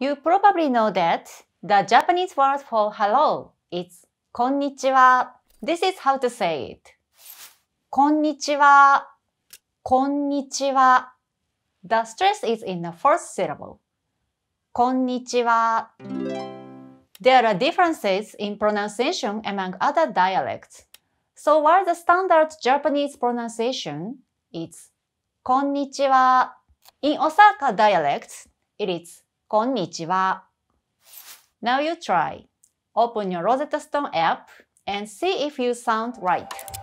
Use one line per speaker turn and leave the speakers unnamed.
You probably know that the Japanese word for hello is konnichiwa. This is how to say it. Konnichiwa. Konnichiwa. The stress is in the first syllable. Konnichiwa. There are differences in pronunciation among other dialects. So while the standard Japanese pronunciation is konnichiwa, in Osaka dialects, it is Konnichiwa. Now you try. Open your Rosetta Stone app and see if you sound right.